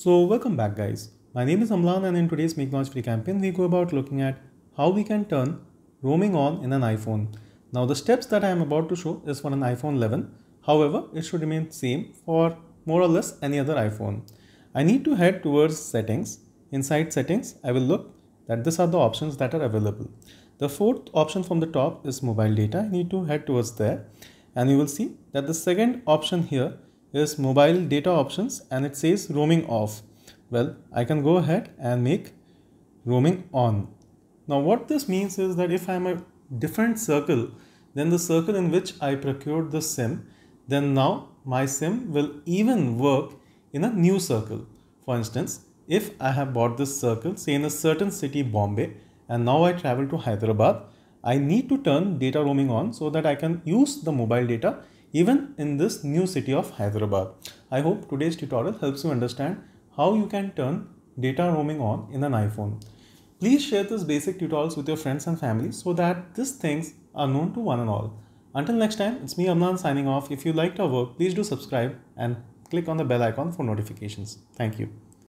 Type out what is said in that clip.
So welcome back guys. My name is Amlan and in today's Make Launch Free campaign we go about looking at how we can turn roaming on in an iPhone. Now the steps that I am about to show is for an iPhone 11. However, it should remain same for more or less any other iPhone. I need to head towards settings. Inside settings, I will look that these are the options that are available. The fourth option from the top is mobile data. I need to head towards there and you will see that the second option here is mobile data options and it says roaming off. Well, I can go ahead and make roaming on. Now what this means is that if I'm a different circle than the circle in which I procured the SIM, then now my SIM will even work in a new circle. For instance, if I have bought this circle, say in a certain city, Bombay, and now I travel to Hyderabad, I need to turn data roaming on so that I can use the mobile data even in this new city of Hyderabad. I hope today's tutorial helps you understand how you can turn data roaming on in an iPhone. Please share this basic tutorials with your friends and family so that these things are known to one and all. Until next time, it's me Amnan signing off. If you liked our work, please do subscribe and click on the bell icon for notifications. Thank you.